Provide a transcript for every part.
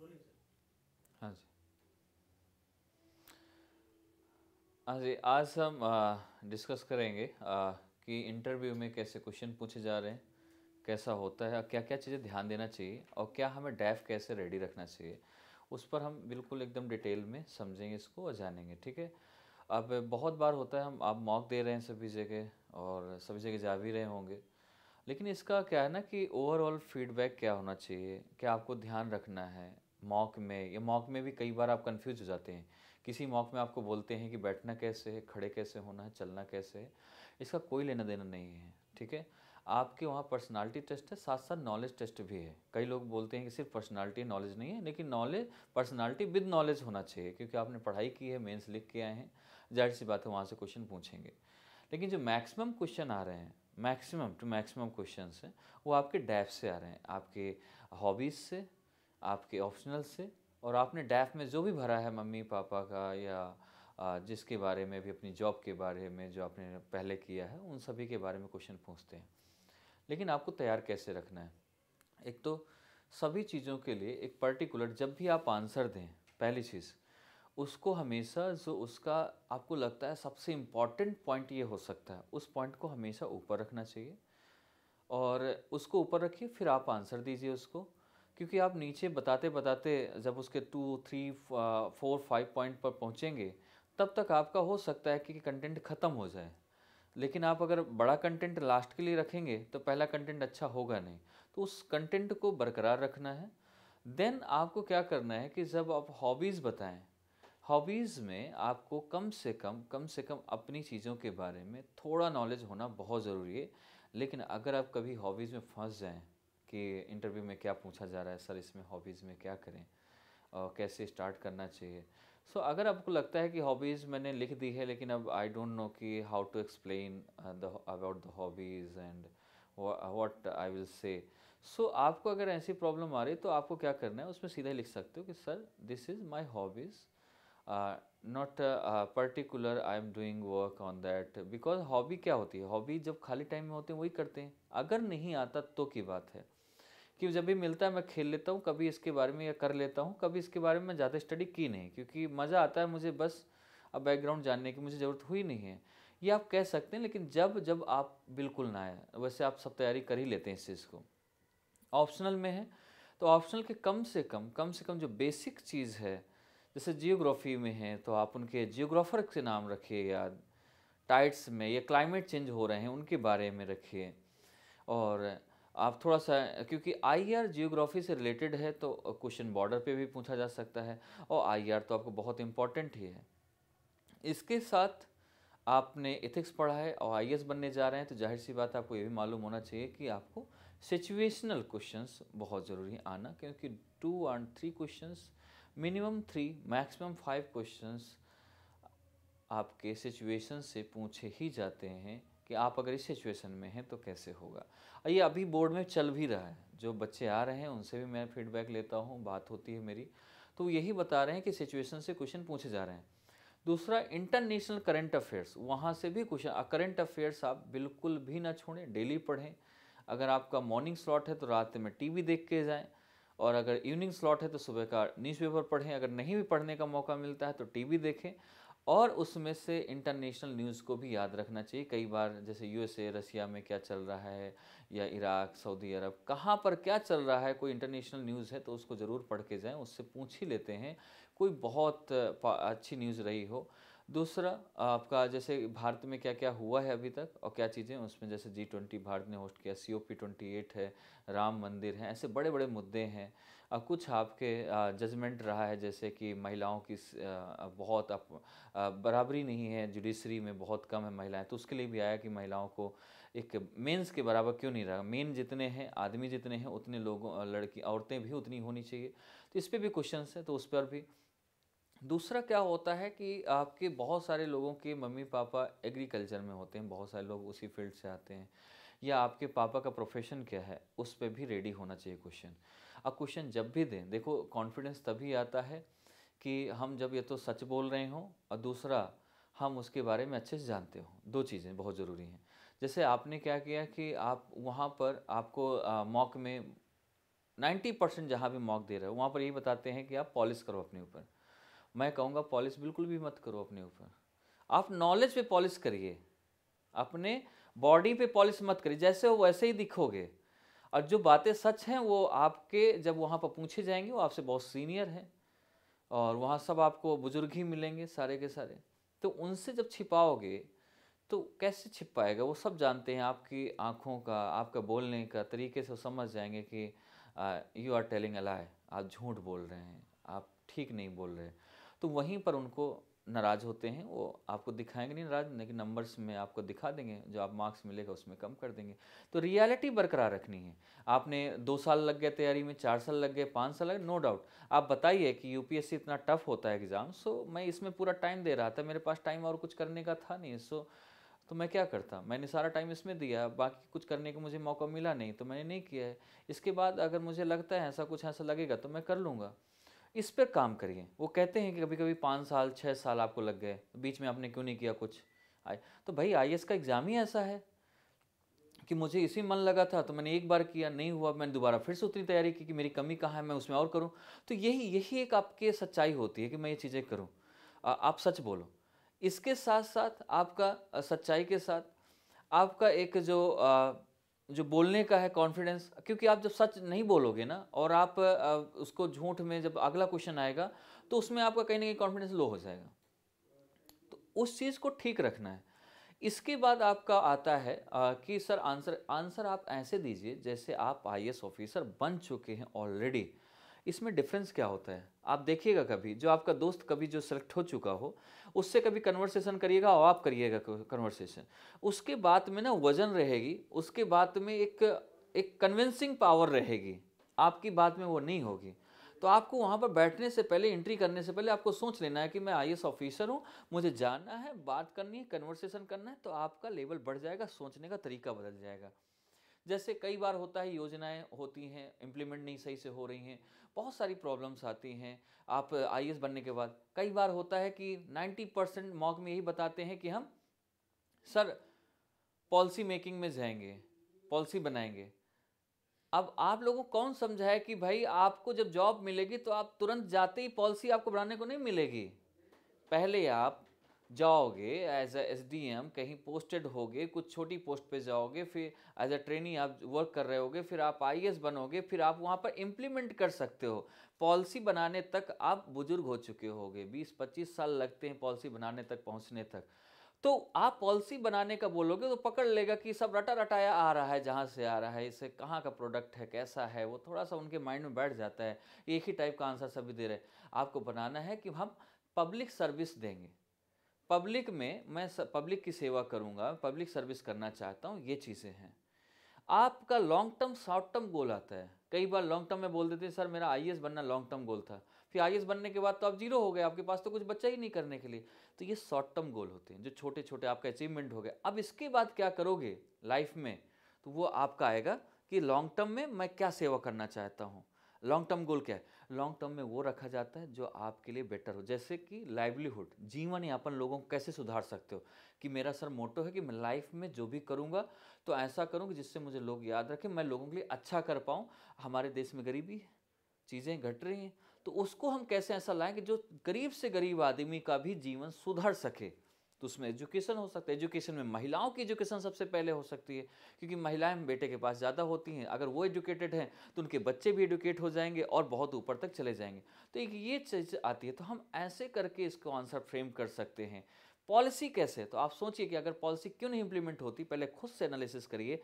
हाँ जी हाँ जी आज हम आ, डिस्कस करेंगे आ, कि इंटरव्यू में कैसे क्वेश्चन पूछे जा रहे हैं कैसा होता है क्या क्या चीज़ें ध्यान देना चाहिए और क्या हमें डैफ कैसे रेडी रखना चाहिए उस पर हम बिल्कुल एकदम डिटेल में समझेंगे इसको और जानेंगे ठीक है अब बहुत बार होता है हम आप मॉक दे रहे हैं सभी जगह और सभी जगह जा भी रहे होंगे लेकिन इसका क्या है ना कि ओवरऑल फीडबैक क्या होना चाहिए क्या आपको ध्यान रखना है मॉक में या मॉक में भी कई बार आप कंफ्यूज हो जाते हैं किसी मॉक में आपको बोलते हैं कि बैठना कैसे है खड़े कैसे होना है चलना कैसे है इसका कोई लेना देना नहीं है ठीक है आपके वहाँ पर्सनालिटी टेस्ट है साथ साथ नॉलेज टेस्ट भी है कई लोग बोलते हैं कि सिर्फ पर्सनालिटी नॉलेज नहीं है लेकिन नॉलेज पर्सनालिटी विद नॉलेज होना चाहिए क्योंकि आपने पढ़ाई की है मेंस लिख के आए हैं जाहिर सी बात है वहाँ से क्वेश्चन पूछेंगे लेकिन जो मैक्सिमम क्वेश्चन आ रहे हैं मैक्सिमम टू मैक्सिमम क्वेश्चन हैं वो आपके डैप से आ रहे हैं आपके हॉबीज़ से आपके ऑप्शनल से और आपने डैफ में जो भी भरा है मम्मी पापा का या जिसके बारे में भी अपनी जॉब के बारे में जो आपने पहले किया है उन सभी के बारे में क्वेश्चन पूछते हैं लेकिन आपको तैयार कैसे रखना है एक तो सभी चीज़ों के लिए एक पर्टिकुलर जब भी आप आंसर दें पहली चीज़ उसको हमेशा जो उसका आपको लगता है सबसे इम्पॉर्टेंट पॉइंट ये हो सकता है उस पॉइंट को हमेशा ऊपर रखना चाहिए और उसको ऊपर रखिए फिर आप आंसर दीजिए उसको क्योंकि आप नीचे बताते बताते जब उसके two three four five point पर पहुँचेंगे तब तक आपका हो सकता है कि कंटेंट ख़त्म हो जाए लेकिन आप अगर बड़ा कंटेंट लास्ट के लिए रखेंगे तो पहला कंटेंट अच्छा होगा नहीं तो उस कंटेंट को बरकरार रखना है देन आपको क्या करना है कि जब आप हॉबीज़ बताएं हॉबीज़ में आपको कम से कम कम से कम अपनी चीज़ों के बारे में थोड़ा नॉलेज होना बहुत ज़रूरी है लेकिन अगर आप कभी हॉबीज़ में फंस जाएँ कि इंटरव्यू में क्या पूछा जा रहा है सर इसमें हॉबीज़ में क्या करें और कैसे स्टार्ट करना चाहिए सो so, अगर आपको लगता है कि हॉबीज़ मैंने लिख दी है लेकिन अब आई डोंट नो कि how to explain the about the hobbies and what I will say so आपको अगर ऐसी प्रॉब्लम आ रही तो आपको क्या करना है उसमें सीधा लिख सकते हो कि sir this is my hobbies not particular I am doing work on that because hobby क्या होती है हॉबी जब खाली टाइम में होते हैं वही करते हैं अगर नहीं आता तो की बात है कि जब भी मिलता है मैं खेल लेता हूँ कभी इसके बारे में या कर लेता हूँ कभी इसके बारे में ज़्यादा स्टडी की नहीं क्योंकि मज़ा आता है मुझे बस अब बैकग्राउंड जानने की मुझे ज़रूरत हुई नहीं है ये आप कह सकते हैं लेकिन जब जब आप बिल्कुल ना आए वैसे आप सब तैयारी कर ही लेते हैं इस चीज़ को ऑप्शनल में है तो ऑप्शनल के कम से कम कम से कम जो बेसिक चीज़ है जैसे जियोग्राफी में है तो आप उनके जियोग्राफर के नाम रखिए या टाइट्स में या क्लाइमेट चेंज हो रहे हैं उनके बारे में रखिए और आप थोड़ा सा क्योंकि आईआर जियोग्राफी e से रिलेटेड है तो क्वेश्चन बॉर्डर पे भी पूछा जा सकता है और आईआर e तो आपको बहुत इम्पॉर्टेंट ही है इसके साथ आपने इथिक्स पढ़ा है और आई e बनने जा रहे हैं तो जाहिर सी बात आपको ये भी मालूम होना चाहिए कि आपको सिचुएशनल क्वेश्चंस बहुत ज़रूरी आना क्योंकि two and three questions minimum three maximum five questions आपके सिचुएशन से पूछे ही जाते हैं कि आप अगर इस सिचुएशन में हैं तो कैसे होगा ये अभी बोर्ड में चल भी रहा है जो बच्चे आ रहे हैं उनसे भी मैं फीडबैक लेता हूँ बात होती है मेरी तो यही बता रहे हैं कि सिचुएशन से क्वेश्चन पूछे जा रहे हैं दूसरा इंटरनेशनल करंट अफेयर्स वहाँ से भी क्वेश्चन करंट अफेयर्स आप बिल्कुल भी ना छोड़ें डेली पढ़ें अगर आपका मॉर्निंग स्लॉट है तो रात में टीवी देख के जाएँ और अगर इवनिंग स्लॉट है तो सुबह का न्यूज़पेपर पढ़ें अगर नहीं भी पढ़ने का मौका मिलता है तो टीवी देखें और उसमें से इंटरनेशनल न्यूज़ को भी याद रखना चाहिए कई बार जैसे यूएसए रसिया में क्या चल रहा है या इराक सऊदी अरब कहाँ पर क्या चल रहा है कोई इंटरनेशनल न्यूज़ है तो उसको ज़रूर पढ़ के जाएँ उससे पूछ ही लेते हैं कोई बहुत अच्छी न्यूज़ रही हो दूसरा आपका जैसे भारत में क्या क्या हुआ है अभी तक और क्या चीज़ें उसमें जैसे जी ट्वेंटी भारत ने होस्ट किया C O P twenty eight है राम मंदिर है ऐसे बड़े बड़े मुद्दे हैं कुछ आपके जजमेंट रहा है जैसे कि महिलाओं की बहुत बराबरी नहीं है जुडिशरी में बहुत कम है महिलाएं तो उसके लिए भी आया कि महिलाओं को एक मेंस के बराबर क्यों नहीं रहा मेन जितने हैं आदमी जितने हैं उतने लोगों लड़की औरतें भी उतनी होनी चाहिए तो इस पर भी क्वेश्चन है तो उस पर भी दूसरा क्या होता है कि आपके बहुत सारे लोगों के मम्मी पापा एग्रीकल्चर में होते हैं बहुत सारे लोग उसी फील्ड से आते हैं या आपके पापा का प्रोफेशन क्या है उस पर भी रेडी होना चाहिए क्वेश्चन अब क्वेश्चन जब भी दें देखो कॉन्फिडेंस तभी आता है कि हम जब ये तो सच बोल रहे हों और दूसरा हम उसके बारे में अच्छे से जानते हो दो चीज़ें बहुत ज़रूरी हैं जैसे आपने क्या किया कि आप वहाँ पर आपको मॉक में 90 परसेंट जहाँ भी मॉक दे रहे हो वहाँ पर यही बताते हैं कि आप पॉलिश करो अपने ऊपर मैं कहूँगा पॉलिश बिल्कुल भी मत करो अपने ऊपर आप नॉलेज पे पॉलिश करिए अपने बॉडी पे पॉलिश मत करिए जैसे हो वैसे ही दिखोगे और जो बातें सच हैं वो आपके जब वहाँ पर पूछे जाएंगे वो आपसे बहुत सीनियर हैं और वहाँ सब आपको बुजुर्ग ही मिलेंगे सारे के सारे तो उनसे जब छिपाओगे तो कैसे छिप पाएगा वो सब जानते हैं आपकी आँखों का आपका बोलने का तरीके से समझ जाएंगे कि you are telling a lie आप झूठ बोल रहे हैं आप ठीक नहीं बोल रहे हैं तो वहीं पर उनको नाराज़ होते हैं वो आपको दिखाएंगे नहीं नाराज़ लेकिन नंबर्स में आपको दिखा देंगे जो आप मार्क्स मिलेगा उसमें कम कर देंगे तो रियलिटी बरकरार रखनी है आपने दो साल लग गए तैयारी में चार साल लग गए पाँच साल लग नो डाउट आप बताइए कि यूपीएससी इतना टफ होता है एग्ज़ाम सो मैं इसमें पूरा टाइम दे रहा था मेरे पास टाइम और कुछ करने का था नहीं सो तो मैं क्या करता मैंने सारा टाइम इसमें दिया बाकी कुछ करने का मुझे मौका मिला नहीं तो मैंने नहीं किया है इसके बाद अगर मुझे लगता है ऐसा कुछ ऐसा लगेगा तो मैं कर लूँगा इस पर काम करिए वो कहते हैं कि कभी कभी पाँच साल छः साल आपको लग गए बीच में आपने क्यों नहीं किया कुछ आई तो भाई आई का एग्ज़ाम ही ऐसा है कि मुझे इसी मन लगा था तो मैंने एक बार किया नहीं हुआ मैंने दोबारा फिर से उतनी तैयारी की कि मेरी कमी कहाँ है मैं उसमें और करूँ तो यही यही एक आपके सच्चाई होती है कि मैं ये चीज़ें करूँ आप सच बोलो इसके साथ साथ आपका सच्चाई के साथ आपका एक जो आ, जो बोलने का है कॉन्फिडेंस क्योंकि आप जब सच नहीं बोलोगे ना और आप उसको झूठ में जब अगला क्वेश्चन आएगा तो उसमें आपका कहीं ना कहीं कॉन्फिडेंस लो हो जाएगा तो उस चीज़ को ठीक रखना है इसके बाद आपका आता है कि सर आंसर आंसर आप ऐसे दीजिए जैसे आप आई ऑफिसर बन चुके हैं ऑलरेडी इसमें डिफरेंस क्या होता है आप देखिएगा कभी जो आपका दोस्त कभी जो सेलेक्ट हो चुका हो उससे कभी कन्वर्सेशन करिएगा और आप करिएगा कन्वर्सेशन उसके बाद में ना वजन रहेगी उसके बाद में एक एक कन्विंसिंग पावर रहेगी आपकी बात में वो नहीं होगी तो आपको वहाँ पर बैठने से पहले एंट्री करने से पहले आपको सोच लेना है कि मैं आई ऑफिसर हूँ मुझे जाना है बात करनी है कन्वर्सेशन करना है तो आपका लेवल बढ़ जाएगा सोचने का तरीका बदल जाएगा जैसे कई बार होता है योजनाएं होती हैं इम्प्लीमेंट नहीं सही से हो रही हैं बहुत सारी प्रॉब्लम्स आती हैं आप आई बनने के बाद कई बार होता है कि 90 परसेंट मॉक में यही बताते हैं कि हम सर पॉलिसी मेकिंग में जाएंगे पॉलिसी बनाएंगे अब आप लोगों को कौन समझाए कि भाई आपको जब जॉब मिलेगी तो आप तुरंत जाते ही पॉलिसी आपको बनाने को नहीं मिलेगी पहले आप जाओगे एज एस डी एम कहीं पोस्टेड होगे कुछ छोटी पोस्ट पे जाओगे फिर एज अ ट्रेनी आप वर्क कर रहे होगे फिर आप आई बनोगे फिर आप वहाँ पर इम्प्लीमेंट कर सकते हो पॉलिसी बनाने तक आप बुजुर्ग हो चुके होगे 20-25 साल लगते हैं पॉलिसी बनाने तक पहुँचने तक तो आप पॉलिसी बनाने का बोलोगे तो पकड़ लेगा कि सब रटा रटाया आ रहा है जहाँ से आ रहा है इसे कहाँ का प्रोडक्ट है कैसा है वो थोड़ा सा उनके माइंड में बैठ जाता है एक ही टाइप का आंसर सभी दे रहे हैं आपको बनाना है कि हम पब्लिक सर्विस देंगे पब्लिक में मैं पब्लिक की सेवा करूँगा पब्लिक सर्विस करना चाहता हूँ ये चीज़ें हैं आपका long term short term goal आता है कई बार लॉन्ग टर्म में बोल देते हैं सर मेरा आई बनना लॉन्ग टर्म गोल था फिर आई बनने के बाद तो आप जीरो हो गए आपके पास तो कुछ बच्चा ही नहीं करने के लिए तो ये शॉर्ट टर्म गोल होते हैं जो छोटे छोटे आपका अचीवमेंट हो गए अब इसके बाद क्या करोगे लाइफ में तो वो आपका आएगा कि लॉन्ग टर्म में मैं क्या सेवा करना चाहता हूँ लॉन्ग टर्म गोल क्या है लॉन्ग टर्म में वो रखा जाता है जो आपके लिए बेटर हो जैसे कि लाइवलीहुड जीवन यापन लोगों को कैसे सुधार सकते हो कि मेरा सर मोटो है कि मैं लाइफ में जो भी करूँगा तो ऐसा करूँ जिससे मुझे लोग याद रखें मैं लोगों के लिए अच्छा कर पाऊँ हमारे देश में गरीबी है चीज़ें घट रही हैं तो उसको हम कैसे ऐसा लाएँ कि जो गरीब से गरीब आदमी का भी जीवन सुधर सके तो उसमें एजुकेशन हो सकता है एजुकेशन में महिलाओं की एजुकेशन सबसे पहले हो सकती है क्योंकि महिलाएं बेटे के पास ज़्यादा होती हैं अगर वो एजुकेटेड हैं तो उनके बच्चे भी एजुकेट हो जाएंगे और बहुत ऊपर तक चले जाएंगे तो एक ये चीज़ आती है तो हम ऐसे करके इसको आंसर फ्रेम कर सकते हैं पॉलिसी कैसे तो आप सोचिए कि अगर पॉलिसी क्यों नहीं इंप्लीमेंट होती पहले खुद से एनालिसिस करिए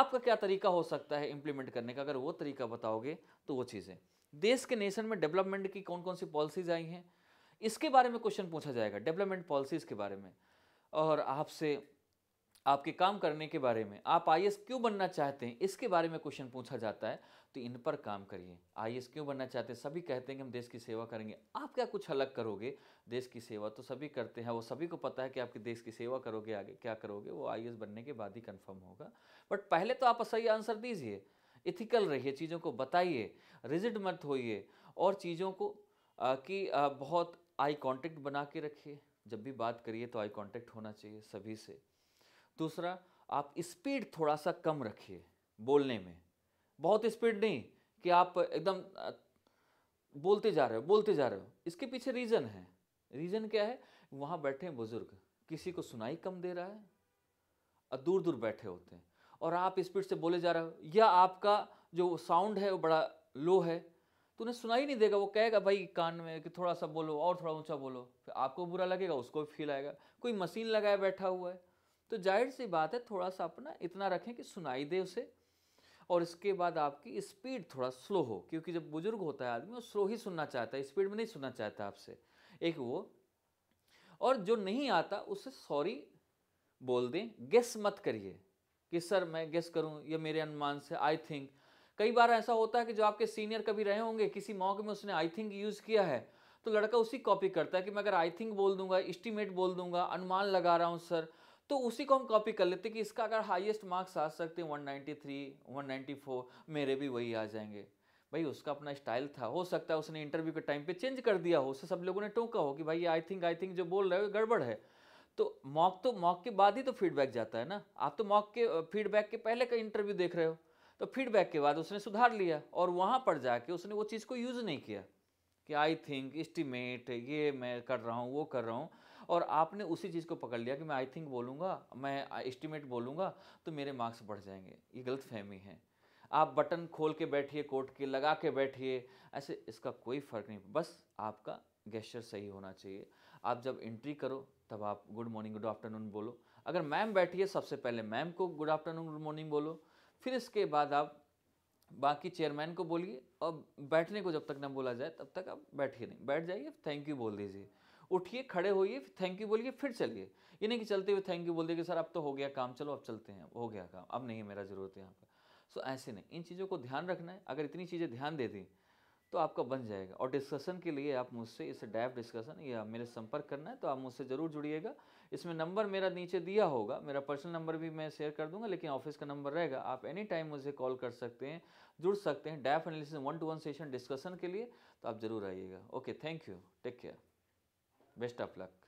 आपका क्या तरीका हो सकता है इंप्लीमेंट करने का अगर वो तरीका बताओगे तो वो चीज़ें देश के नेशन में डेवलपमेंट की कौन कौन सी पॉलिसीज आई हैं इसके बारे में क्वेश्चन पूछा जाएगा डेवलपमेंट पॉलिसीज़ के बारे में और आपसे आपके काम करने के बारे में आप आई क्यों बनना चाहते हैं इसके बारे में क्वेश्चन पूछा जाता है तो इन पर काम करिए आई क्यों बनना चाहते हैं सभी कहते हैं कि हम देश की सेवा करेंगे आप क्या कुछ अलग करोगे देश की सेवा तो सभी करते हैं वो सभी को पता है कि आपके देश की सेवा करोगे आगे क्या करोगे वो आई बनने के बाद ही कन्फर्म होगा बट पहले तो आप सही आंसर दीजिए इथिकल रहिए चीज़ों को बताइए रिजिड मत होइए और चीज़ों को कि बहुत आई कांटेक्ट बना के रखिए जब भी बात करिए तो आई कांटेक्ट होना चाहिए सभी से दूसरा आप स्पीड थोड़ा सा कम रखिए बोलने में बहुत स्पीड नहीं कि आप एकदम बोलते जा रहे हो बोलते जा रहे हो इसके पीछे रीज़न है रीज़न क्या है वहाँ बैठे हैं बुज़ुर्ग किसी को सुनाई कम दे रहा है और दूर दूर बैठे होते हैं और आप स्पीड से बोले जा रहे हो या आपका जो साउंड है वो बड़ा लो है तूने सुनाई नहीं देगा वो कहेगा भाई कान में कि थोड़ा सा बोलो और थोड़ा ऊंचा बोलो फिर आपको बुरा लगेगा उसको भी फील आएगा कोई मशीन लगाए बैठा हुआ है तो जाहिर सी बात है थोड़ा सा अपना इतना रखें कि सुनाई दे उसे और इसके बाद आपकी स्पीड थोड़ा स्लो हो क्योंकि जब बुजुर्ग होता है आदमी वो स्लो ही सुनना चाहता है स्पीड में नहीं सुनना चाहता आपसे एक वो और जो नहीं आता उसे सॉरी बोल दें गेस मत करिए कि सर मैं गेस करूं ये मेरे अनुमान से आई थिंक कई बार ऐसा होता है कि जो आपके सीनियर कभी रहे होंगे किसी मौके में उसने आई थिंक यूज़ किया है तो लड़का उसी कॉपी करता है कि मैं अगर आई थिंक बोल दूंगा इस्टीमेट बोल दूंगा अनुमान लगा रहा हूँ सर तो उसी को हम कॉपी कर लेते कि इसका अगर हाईएस्ट मार्क्स आ सकते हैं 193, 194 मेरे भी वही आ जाएंगे भाई उसका अपना स्टाइल था हो सकता है उसने इंटरव्यू के टाइम पे चेंज कर दिया हो उसे सब लोगों ने टोका हो कि भाई आई थिंक आई थिंक जो बोल रहे हो गड़बड़ है तो मॉक तो मॉक के बाद ही तो फीडबैक जाता है ना आप तो मॉक के फीडबैक के पहले का इंटरव्यू देख रहे हो तो फीडबैक के बाद उसने सुधार लिया और वहाँ पर जाके उसने वो चीज़ को यूज़ नहीं किया कि आई थिंक इस्टीमेट ये मैं कर रहा हूँ वो कर रहा हूँ और आपने उसी चीज़ को पकड़ लिया कि मैं आई थिंक बोलूँगा मैं इस्टीमेट बोलूँगा तो मेरे मार्क्स बढ़ जाएंगे ये गलत फहमी है आप बटन खोल के बैठिए कोट के लगा के बैठिए ऐसे इसका कोई फ़र्क नहीं बस आपका गेस्चर सही होना चाहिए आप जब एंट्री करो तब आप गुड मॉर्निंग गुड आफ्टरनून बोलो अगर मैम बैठी है सबसे पहले मैम को गुड आफ्टरनून गुड मॉर्निंग बोलो फिर इसके बाद आप बाकी चेयरमैन को बोलिए और बैठने को जब तक ना बोला जाए तब तक आप बैठिए नहीं बैठ जाइए थैंक यू बोल दीजिए उठिए खड़े होइए थैंक यू बोलिए फिर चलिए ये नहीं कि चलते हुए थैंक यू बोल दिए सर अब तो हो गया काम चलो अब चलते हैं हो गया काम अब नहीं है मेरा ज़रूरत है यहाँ पर सो ऐसे नहीं इन चीज़ों को ध्यान रखना है अगर इतनी चीज़ें ध्यान दे दी तो आपका बन जाएगा और डिस्कशन के लिए आप मुझसे इस डैप डिस्कशन या मेरे संपर्क करना है तो आप मुझसे ज़रूर जुड़िएगा इसमें नंबर मेरा नीचे दिया होगा मेरा पर्सनल नंबर भी मैं शेयर कर दूंगा लेकिन ऑफिस का नंबर रहेगा आप एनी टाइम मुझे कॉल कर सकते हैं जुड़ सकते हैं DAF analysis one to one session discussion के लिए तो आप ज़रूर आइएगा okay thank you take care best of luck